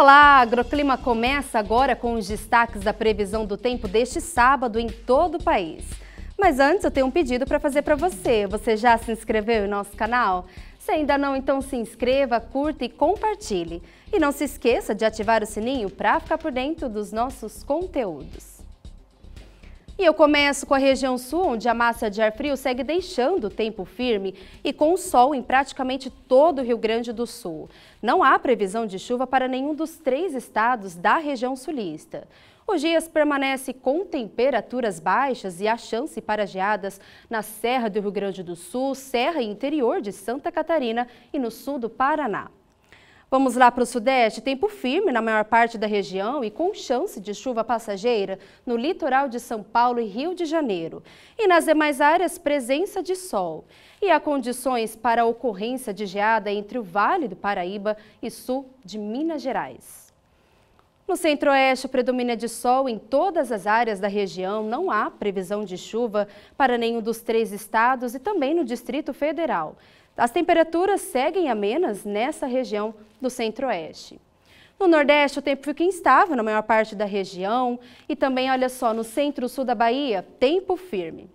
Olá, Agroclima começa agora com os destaques da previsão do tempo deste sábado em todo o país. Mas antes eu tenho um pedido para fazer para você. Você já se inscreveu em nosso canal? Se ainda não, então se inscreva, curta e compartilhe. E não se esqueça de ativar o sininho para ficar por dentro dos nossos conteúdos. E eu começo com a região sul, onde a massa de ar frio segue deixando tempo firme e com sol em praticamente todo o Rio Grande do Sul. Não há previsão de chuva para nenhum dos três estados da região sulista. Os dias permanecem com temperaturas baixas e há chance para geadas na Serra do Rio Grande do Sul, Serra e interior de Santa Catarina e no sul do Paraná. Vamos lá para o Sudeste. Tempo firme na maior parte da região e com chance de chuva passageira no litoral de São Paulo e Rio de Janeiro. E nas demais áreas, presença de sol. E há condições para a ocorrência de geada entre o Vale do Paraíba e sul de Minas Gerais. No centro-oeste, predomina é de sol em todas as áreas da região. Não há previsão de chuva para nenhum dos três estados e também no Distrito Federal. As temperaturas seguem amenas nessa região do centro-oeste. No Nordeste, o tempo fica instável na maior parte da região e também, olha só, no centro-sul da Bahia, tempo firme.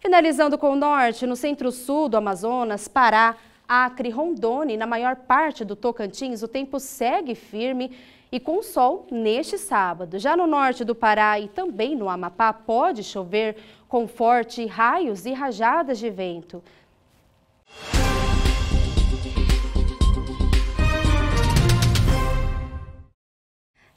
Finalizando com o norte, no centro-sul do Amazonas, Pará, Acre, Rondônia e na maior parte do Tocantins, o tempo segue firme e com sol neste sábado. Já no norte do Pará e também no Amapá pode chover com forte raios e rajadas de vento.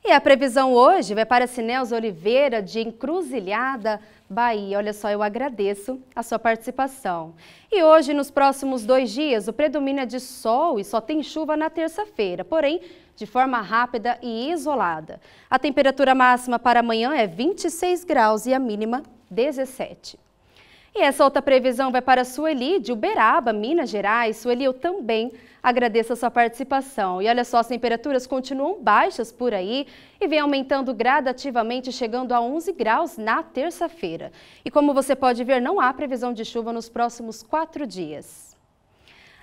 E a previsão hoje vai para Sinéus Oliveira, de Encruzilhada, Bahia. Olha só, eu agradeço a sua participação. E hoje, nos próximos dois dias, o predomínio é de sol e só tem chuva na terça-feira, porém de forma rápida e isolada. A temperatura máxima para amanhã é 26 graus e a mínima 17. E essa outra previsão vai para Sueli, de Uberaba, Minas Gerais. Sueli, eu também agradeço a sua participação. E olha só, as temperaturas continuam baixas por aí e vem aumentando gradativamente, chegando a 11 graus na terça-feira. E como você pode ver, não há previsão de chuva nos próximos quatro dias.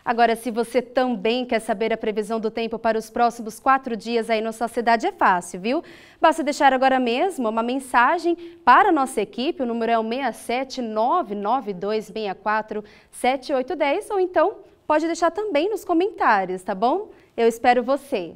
Agora, se você também quer saber a previsão do tempo para os próximos quatro dias aí na sua cidade, é fácil, viu? Basta deixar agora mesmo uma mensagem para a nossa equipe, o número é o 67992647810, ou então pode deixar também nos comentários, tá bom? Eu espero você!